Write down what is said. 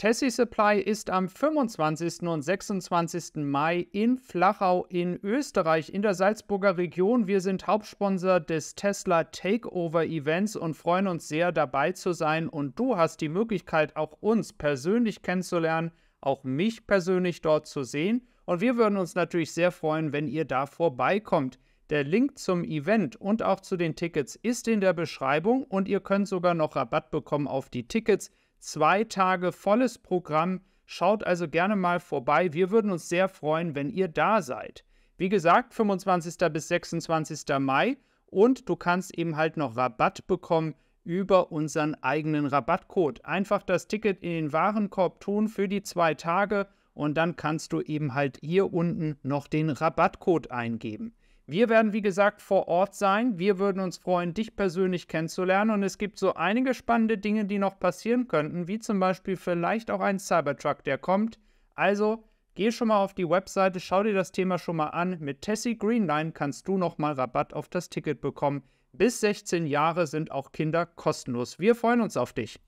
Tessie Supply ist am 25. und 26. Mai in Flachau in Österreich in der Salzburger Region. Wir sind Hauptsponsor des Tesla Takeover Events und freuen uns sehr dabei zu sein. Und du hast die Möglichkeit, auch uns persönlich kennenzulernen, auch mich persönlich dort zu sehen. Und wir würden uns natürlich sehr freuen, wenn ihr da vorbeikommt. Der Link zum Event und auch zu den Tickets ist in der Beschreibung und ihr könnt sogar noch Rabatt bekommen auf die Tickets. Zwei Tage volles Programm. Schaut also gerne mal vorbei. Wir würden uns sehr freuen, wenn ihr da seid. Wie gesagt, 25. bis 26. Mai. Und du kannst eben halt noch Rabatt bekommen über unseren eigenen Rabattcode. Einfach das Ticket in den Warenkorb tun für die zwei Tage und dann kannst du eben halt hier unten noch den Rabattcode eingeben. Wir werden, wie gesagt, vor Ort sein. Wir würden uns freuen, dich persönlich kennenzulernen. Und es gibt so einige spannende Dinge, die noch passieren könnten, wie zum Beispiel vielleicht auch ein Cybertruck, der kommt. Also geh schon mal auf die Webseite, schau dir das Thema schon mal an. Mit Tessie Greenline kannst du nochmal Rabatt auf das Ticket bekommen. Bis 16 Jahre sind auch Kinder kostenlos. Wir freuen uns auf dich.